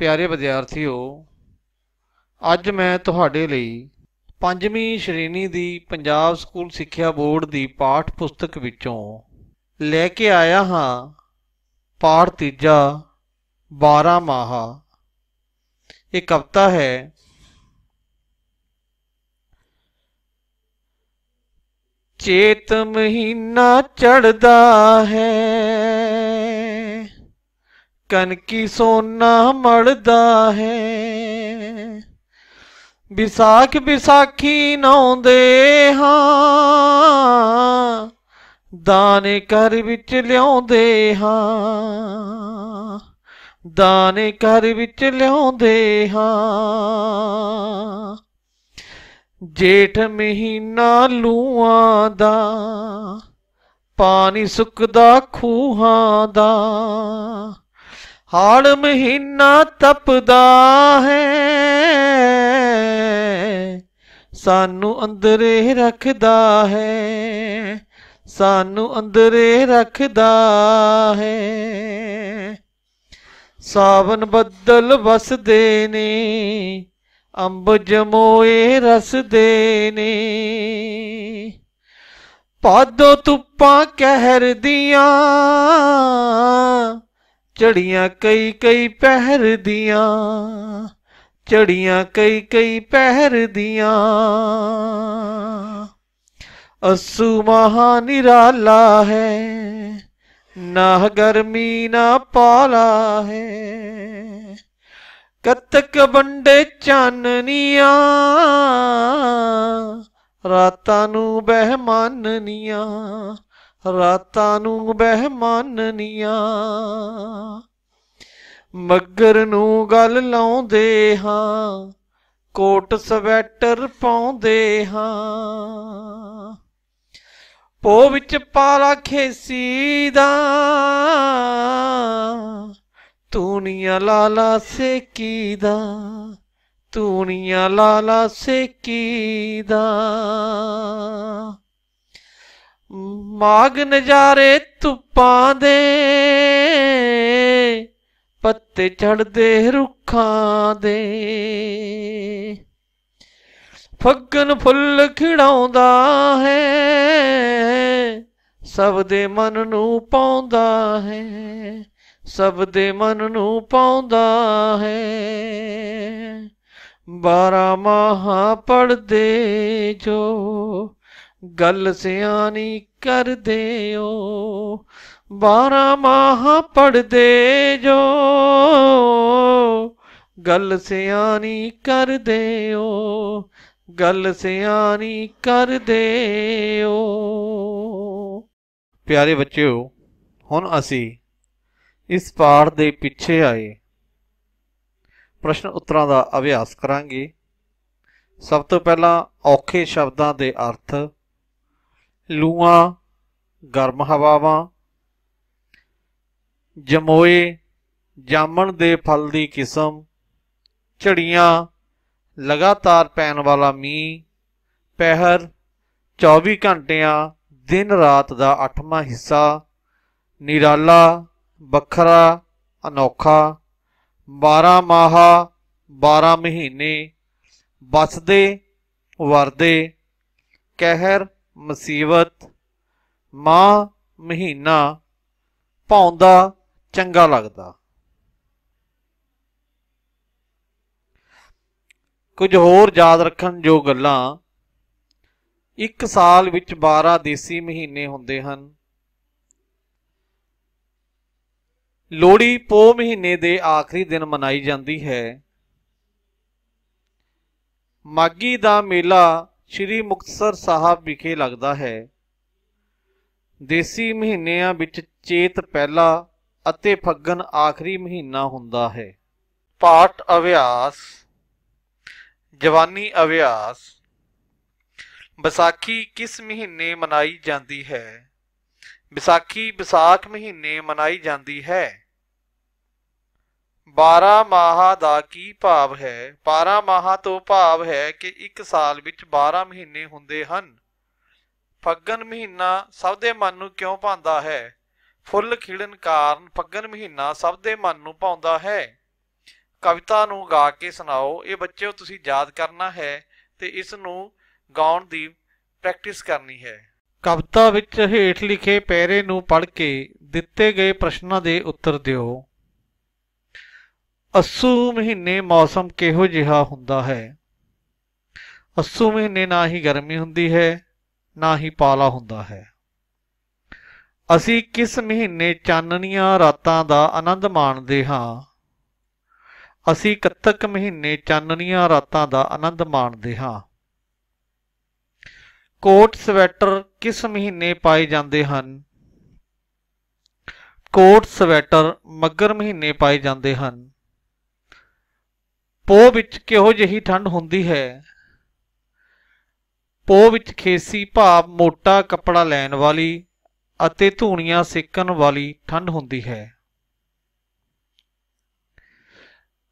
ਪਿਆਰੇ ਵਿਦਿਆਰਥੀਓ ਅੱਜ ਮੈਂ ਤੁਹਾਡੇ ਲਈ ਪੰਜਵੀਂ ਸ਼੍ਰੇਣੀ ਦੀ ਪੰਜਾਬ ਸਕੂਲ ਸਿੱਖਿਆ ਬੋਰਡ ਦੀ ਪਾਠ ਪੁਸਤਕ ਵਿੱਚੋਂ ਲੈ ਕੇ ਆਇਆ ਹਾਂ ਪਾਠ ਤੀਜਾ 12 ਮਾਹਾ ਇਹ ਕਵਿਤਾ ਹੈ ਚੇਤ ਮਹੀਨਾ ਚੜਦਾ ਹੈ ਕਨਕੀ ਸੋਨਾ ਮੜਦਾ ਹੈ ਵਿਸਾਖ ਵਿਸਾਖੀ ਨਾਉਂਦੇ ਹਾਂ ਦਾਨੇ ਘਰ ਵਿੱਚ ਲਿਆਉਂਦੇ ਹਾਂ ਦਾਨੇ ਘਰ ਵਿੱਚ ਲਿਆਉਂਦੇ ਹਾਂ ਜੇਠ ਮਹੀਨਾ ਲੂਆਂ ਦਾ ਪਾਣੀ ਸੁੱਕਦਾ ਖੂਹਾਂ ਦਾ ਹਾਲ ਮਹੀਨਾ ਤਪਦਾ ਹੈ ਸਾਨੂੰ ਅੰਦਰੇ ਰੱਖਦਾ ਹੈ ਸਾਨੂੰ ਅੰਦਰੇ ਰੱਖਦਾ ਹੈ ਸਾਵਨ ਬੱਦਲ ਵਸਦੇ ਨੇ ਅੰਬ ਜਮੋਏ ਰਸਦੇ ਨੇ ਪਾਦੋ ਤੁਪਾਂ ਕਹਿਰ ਦੀਆਂ ਚੜੀਆਂ ਕਈ ਕਈ ਪਹਿਰ ਦੀਆਂ ਚੜੀਆਂ ਕਈ ਕਈ ਪਹਿਰ ਦੀਆਂ ਅਸੂ ਮਹਾ ਨਿਰਾਲਾ ਹੈ ਨਾ ਗਰਮੀ ਨਾ ਪਾਲਾ ਹੈ ਕਤਕ ਬੰਡੇ ਚਾਨਨੀਆਂ ਰਾਤਾਂ ਨੂੰ ਬਹਿਮਾਨਨੀਆਂ ਰਾਤਾਂ ਨੂੰ ਬਹਿ ਮੰਨਨੀਆਂ ਮੱਗਰ ਨੂੰ ਗੱਲ ਲਾਉਂਦੇ ਹਾਂ ਕੋਟ ਸਵੈਟਰ ਪਾਉਂਦੇ ਹਾਂ ਪੋ ਵਿੱਚ ਪਾਲਾ ਖੇਸੀ ਦਾ ਤੂਣੀਆਂ ਲਾਲਾ ਸੇਕੀ ਦਾ ਤੂਣੀਆਂ ਲਾਲਾ ਸੇਕੀ ਦਾ ਮਾਗ ਨਜ਼ਾਰੇ ਧੁੱਪਾਂ ਦੇ ਪੱਤੇ ਝੜਦੇ ਰੁੱਖਾਂ ਦੇ ਫੱਗਨ ਫੁੱਲ ਖਿੜਾਉਂਦਾ ਹੈ ਸਭ ਦੇ ਮਨ ਨੂੰ ਪਾਉਂਦਾ ਹੈ ਸਭ ਦੇ ਮਨ ਨੂੰ ਪਾਉਂਦਾ ਹੈ ਬਾਰਾ ਮਹਾ ਪੜਦੇ ਜੋ ਗੱਲ ਸਿਆਣੀ ਕਰਦੇ ਓ ਬਾਰਾ ਮਾਹ ਪੜਦੇ ਜੋ ਗੱਲ ਸਿਆਣੀ ਕਰਦੇ ਓ ਗੱਲ ਸਿਆਣੀ ਕਰਦੇ ਓ ਪਿਆਰੇ ਬੱਚਿਓ ਹੁਣ ਅਸੀਂ ਇਸ ਪਾਠ ਦੇ ਪਿੱਛੇ ਆਏ ਪ੍ਰਸ਼ਨ ਉੱਤਰਾਂ ਦਾ ਅਭਿਆਸ ਕਰਾਂਗੇ ਸਭ ਤੋਂ ਪਹਿਲਾਂ ਔਖੇ ਸ਼ਬਦਾਂ ਦੇ ਅਰਥ ਲੂਆਂ ਗਰਮ ਹਵਾਵਾਂ ਜਮੋਏ ਜਾਮਣ ਦੇ ਫਲ ਦੀ ਕਿਸਮ ਝੜੀਆਂ ਲਗਾਤਾਰ ਪੈਣ ਵਾਲਾ ਮੀਂਹ ਪਹਿਰ 24 ਘੰਟਿਆਂ ਦਿਨ ਰਾਤ ਦਾ 8ਵਾਂ ਹਿੱਸਾ ਨਿਰਾਲਾ ਵੱਖਰਾ ਅਨੋਖਾ 12 ਮਾਹਾ 12 ਮਹੀਨੇ ਬਸਦੇ ਵਰਦੇ ਕਹਿਰ ਮੁਸੀਬਤ ਮਾ ਮਹੀਨਾ ਪਾਉਂਦਾ ਚੰਗਾ ਲੱਗਦਾ ਕੁਝ ਹੋਰ ਯਾਦ ਰੱਖਣ ਜੋ ਗੱਲਾਂ ਇੱਕ ਸਾਲ ਵਿੱਚ 12 ਦੇਸੀ ਮਹੀਨੇ ਹੁੰਦੇ ਹਨ ਲੋਹੜੀ ਪੋ ਮਹੀਨੇ ਦੇ ਆਖਰੀ ਦਿਨ ਮਨਾਈ ਜਾਂਦੀ ਹੈ ਮਾਗੀ ਦਾ ਮੇਲਾ ਸ਼੍ਰੀ ਮੁਕਤਸਰ ਸਾਹਿਬ ਵਿਖੇ ਲੱਗਦਾ ਹੈ ਦੇਸੀ ਮਹੀਨਿਆਂ ਵਿੱਚ ਚੇਤ ਪਹਿਲਾ ਅਤੇ ਫੱਗਣ ਆਖਰੀ ਮਹੀਨਾ ਹੁੰਦਾ ਹੈ ਪਾਠ ਅਭਿਆਸ ਜਵਾਨੀ ਅਭਿਆਸ ਵਿਸਾਖੀ ਕਿਸ ਮਹੀਨੇ ਮਨਾਈ ਜਾਂਦੀ ਹੈ ਵਿਸਾਖੀ ਵਿਸਾਖ ਮਹੀਨੇ ਮਨਾਈ ਜਾਂਦੀ ਹੈ 12 ਮਾਹ ਦਾ ਕੀ ਭਾਵ ਹੈ 12 ਮਾਹ ਤੋਂ ਭਾਵ ਹੈ ਕਿ ਇੱਕ ਸਾਲ ਵਿੱਚ 12 ਮਹੀਨੇ ਹੁੰਦੇ ਹਨ ਫੱਗਣ ਮਹੀਨਾ ਸਭ ਦੇ ਮਨ ਨੂੰ ਕਿਉਂ ਭਾਉਂਦਾ ਹੈ ਫੁੱਲ ਖਿੜਨ ਕਾਰਨ ਫੱਗਣ ਮਹੀਨਾ ਸਭ ਦੇ ਮਨ ਨੂੰ ਭਾਉਂਦਾ ਹੈ ਕਵਿਤਾ ਨੂੰ ਗਾ ਕੇ ਸੁਣਾਓ ਇਹ ਬੱਚਿਓ ਤੁਸੀਂ ਯਾਦ ਕਰਨਾ ਹੈ ਤੇ ਇਸ ਨੂੰ ਗਾਉਣ ਦੀ ਪ੍ਰੈਕਟਿਸ ਕਰਨੀ ਹੈ ਕਵਿਤਾ ਵਿੱਚ ਹੇਠ ਲਿਖੇ ਪੈਰੇ ਨੂੰ ਪੜ੍ਹ ਕੇ ਦਿੱਤੇ ਗਏ ਪ੍ਰਸ਼ਨਾਂ ਦੇ ਉੱਤਰ ਦਿਓ ਅੱਸੂ ਮਹੀਨੇ ਮੌਸਮ ਕਿਹੋ ਜਿਹਾ ਹੁੰਦਾ ਹੈ ਅੱਸੂ ਮਹੀਨੇ ਨਾ ਹੀ ਗਰਮੀ ਹੁੰਦੀ ਹੈ ਨਾ ਹੀ ਪਾਲਾ ਹੁੰਦਾ ਹੈ ਅਸੀਂ ਕਿਸ ਮਹੀਨੇ ਚਾਨਣੀਆਂ ਰਾਤਾਂ ਦਾ ਆਨੰਦ ਮਾਣਦੇ ਹਾਂ ਅਸੀਂ ਕੱਤਕ ਮਹੀਨੇ ਚਾਨਣੀਆਂ ਰਾਤਾਂ ਦਾ ਆਨੰਦ ਮਾਣਦੇ ਹਾਂ ਕੋਟ ਸਵੈਟਰ ਕਿਸ ਮਹੀਨੇ ਪਾਏ ਜਾਂਦੇ ਹਨ ਕੋਟ ਸਵੈਟਰ ਮੱਗਰ ਮਹੀਨੇ ਪਾਏ ਜਾਂਦੇ ਹਨ ਪੋ ਵਿੱਚ ਕਿਹੋ ਜਿਹੀ ਠੰਡ ਹੁੰਦੀ ਹੈ ਪੋ ਵਿੱਚ ਖੇਸੀ ਭਾਵ ਮੋਟਾ ਕੱਪੜਾ ਲੈਣ ਵਾਲੀ ਅਤੇ ਧੂਣੀਆਂ ਸੇਕਣ ਵਾਲੀ ਠੰਡ ਹੁੰਦੀ ਹੈ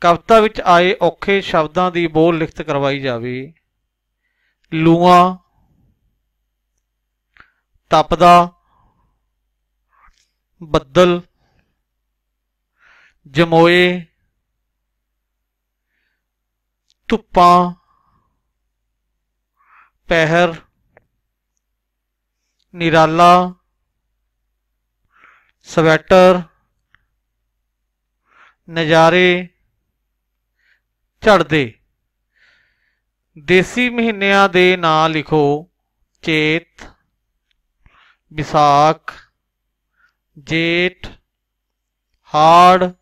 ਕਵਿਤਾ ਵਿੱਚ ਆਏ ਔਖੇ ਸ਼ਬਦਾਂ ਦੀ ਬੋਲ ਲਿਖਤ ਕਰਵਾਈ ਜਾਵੇ ਲੂਆਂ ਤਪਦਾ ਬੱਦਲ ਜਮੋਏ ਧੁੱਪਾਂ ਪਹਿਰ ਨਿਰਾਲਾ ਸਵੈਟਰ ਨਜ਼ਾਰੇ ਝੜਦੇ ਦੇਸੀ ਮਹੀਨਿਆਂ ਦੇ ਨਾਂ ਲਿਖੋ ਚੇਤ ਵਿਸਾਖ ਜੇਠ ਹਾੜ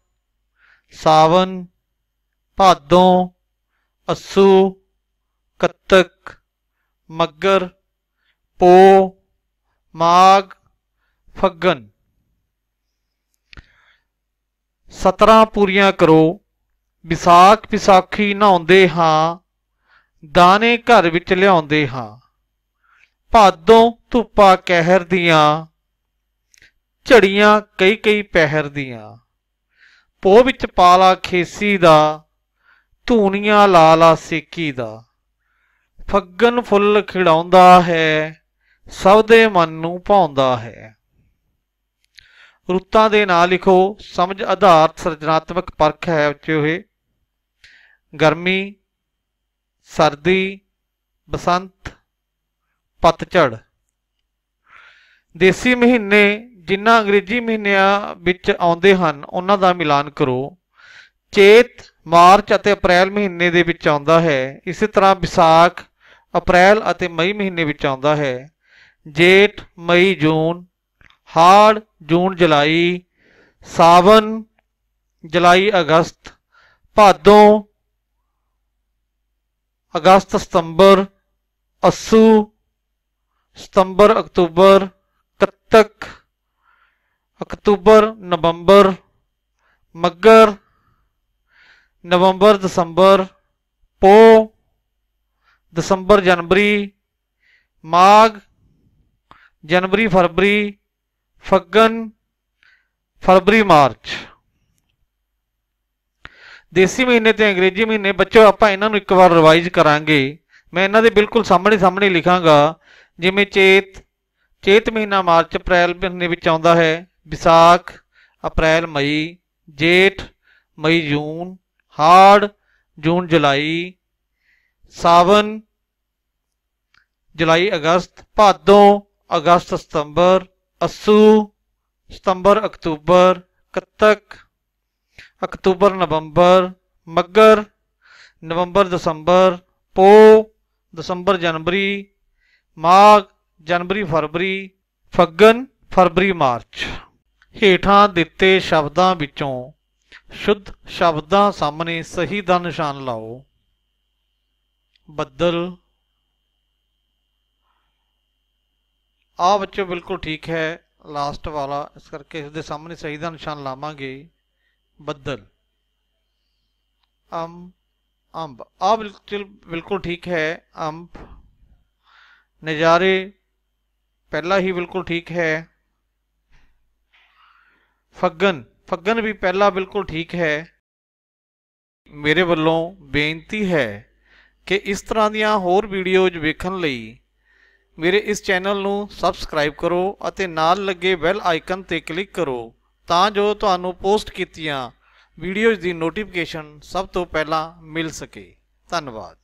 ਸਾਵਨ ਭਾਦੋਂ ਅਸੂ ਕਤਕ ਮੱਗਰ ਪੋ ਮਾਗ ਫੱਗਣ 17 ਪੂਰੀਆਂ ਕਰੋ ਵਿਸਾਖ ਵਿਸਾਖੀ ਨਹਾਉਂਦੇ ਹਾਂ ਦਾਣੇ ਘਰ ਵਿੱਚ ਲਿਆਉਂਦੇ ਹਾਂ ਭਾਦੋਂ ਧੁੱਪਾ ਕਹਿਰ ਦੀਆਂ ਝੜੀਆਂ ਕਈ ਕਈ ਪਹਿਰ ਦੀਆਂ ਪੋ ਵਿੱਚ ਪਾਲਾ ਖੇਸੀ ਦਾ ਲਾ ਲਾਲਾ ਸੇਕੀ ਦਾ ਫੱਗਨ ਫੁੱਲ ਖਿੜਾਉਂਦਾ ਹੈ ਸਭ ਦੇ ਮਨ ਨੂੰ ਭਾਉਂਦਾ ਹੈ ਰੁੱਤਾਂ ਦੇ ਨਾਂ ਲਿਖੋ ਸਮਝ ਆਧਾਰਤ ਸਿਰਜਣਾਤਮਕ ਪਰਖ ਹੈ ਉੱਚੇ ਹੋਏ ਗਰਮੀ ਸਰਦੀ ਬਸੰਤ ਪਤਝੜ ਦੇਸੀ ਮਹੀਨੇ ਜਿਨ੍ਹਾਂ ਅੰਗਰੇਜ਼ੀ ਮਹੀਨਿਆਂ ਵਿੱਚ ਆਉਂਦੇ ਹਨ ਉਹਨਾਂ ਦਾ ਮਿਲਾਨ ਕਰੋ ਚੇਤ ਮਾਰਚ ਅਤੇ ਅਪ੍ਰੈਲ ਮਹੀਨੇ ਦੇ ਵਿੱਚ ਆਉਂਦਾ ਹੈ ਇਸੇ ਤਰ੍ਹਾਂ ਵਿਸਾਖ ਅਪ੍ਰੈਲ ਅਤੇ ਮਈ ਮਹੀਨੇ ਵਿੱਚ ਆਉਂਦਾ ਹੈ ਜੇਠ ਮਈ ਜੂਨ ਹਾੜ ਜੂਨ ਜੁਲਾਈ ਸਾਵਨ ਜੁਲਾਈ ਅਗਸਤ ਭਾਦੋਂ ਅਗਸਤ ਸਤੰਬਰ ਅਸੂ ਸਤੰਬਰ ਅਕਤੂਬਰ ਕੱਤਕ ਅਕਤੂਬਰ ਨਵੰਬਰ ਮੱਗਰ ਨਵੰਬਰ ਦਸੰਬਰ ਪੋ ਦਸੰਬਰ ਜਨਵਰੀ ਮਾਗ ਜਨਵਰੀ ਫਰਵਰੀ ਫੱਗਣ ਫਰਵਰੀ ਮਾਰਚ ਦੇਸੀ ਮਹੀਨੇ ਤੇ ਅੰਗਰੇਜ਼ੀ ਮਹੀਨੇ ਬੱਚੋ ਆਪਾਂ ਇਹਨਾਂ ਨੂੰ ਇੱਕ ਵਾਰ ਰਿਵਾਈਜ਼ ਕਰਾਂਗੇ ਮੈਂ ਇਹਨਾਂ ਦੇ ਬਿਲਕੁਲ ਸਾਹਮਣੇ ਸਾਹਮਣੇ ਲਿਖਾਂਗਾ ਜਿਵੇਂ ਚੇਤ ਚੇਤ ਮਹੀਨਾ ਮਾਰਚ ਅਪ੍ਰੈਲ ਮਹੀਨੇ ਵਿੱਚ ਆਉਂਦਾ ਹੈ ਵਿਸਾਖ ਅਪ੍ਰੈਲ ਮਈ ਜੇਠ ਮਈ ਜੂਨ ਹਾੜ ਜੂਨ ਜੁਲਾਈ ਸਾਵਨ ਜੁਲਾਈ ਅਗਸਤ ਭਾਦੋਂ ਅਗਸਤ ਸਤੰਬਰ ਅਸੂ ਸਤੰਬਰ ਅਕਤੂਬਰ ਕੱਤਕ ਅਕਤੂਬਰ ਨਵੰਬਰ ਮੱਗਰ ਨਵੰਬਰ ਦਸੰਬਰ ਪੋ ਦਸੰਬਰ ਜਨਵਰੀ ਮਾਘ ਜਨਵਰੀ ਫਰਵਰੀ ਫੱਗਣ ਫਰਵਰੀ ਮਾਰਚ ਹੇਠਾਂ ਦਿੱਤੇ ਸ਼ਬਦਾਂ ਵਿੱਚੋਂ ਸ਼ੁੱਧ ਸ਼ਬਦਾਂ ਸਾਹਮਣੇ ਸਹੀ ਦਾ ਨਿਸ਼ਾਨ ਲਾਓ ਬੱਦਲ ਆ ਬੱਚੋ ਬਿਲਕੁਲ ਠੀਕ ਹੈ ਲਾਸਟ ਵਾਲਾ ਇਸ ਕਰਕੇ ਇਸ ਦੇ ਸਾਹਮਣੇ ਸਹੀ ਦਾ ਨਿਸ਼ਾਨ ਲਾਵਾਂਗੇ ਬੱਦਲ ਅੰਬ ਅੰਬ ਆ ਬਿਲਕੁਲ ਬਿਲਕੁਲ ਠੀਕ ਹੈ ਅੰਬ ਨਜ਼ਾਰੇ पहला ही बिल्कुल ठीक है फग्गन ਫੱਗਣ ਵੀ ਪਹਿਲਾ ਬਿਲਕੁਲ ਠੀਕ ਹੈ ਮੇਰੇ ਵੱਲੋਂ ਬੇਨਤੀ ਹੈ ਕਿ ਇਸ ਤਰ੍ਹਾਂ ਦੀਆਂ ਹੋਰ ਵੀਡੀਓਜ਼ ਵੇਖਣ ਲਈ ਮੇਰੇ ਇਸ ਚੈਨਲ ਨੂੰ ਸਬਸਕ੍ਰਾਈਬ ਕਰੋ ਅਤੇ ਨਾਲ ਲੱਗੇ ਬੈਲ ਆਈਕਨ ਤੇ ਕਲਿੱਕ ਕਰੋ ਤਾਂ ਜੋ ਤੁਹਾਨੂੰ ਪੋਸਟ ਕੀਤੀਆਂ ਵੀਡੀਓਜ਼ ਦੀ ਨੋਟੀਫਿਕੇਸ਼ਨ ਸਭ ਤੋਂ ਪਹਿਲਾਂ ਮਿਲ ਸਕੇ ਧੰਨਵਾਦ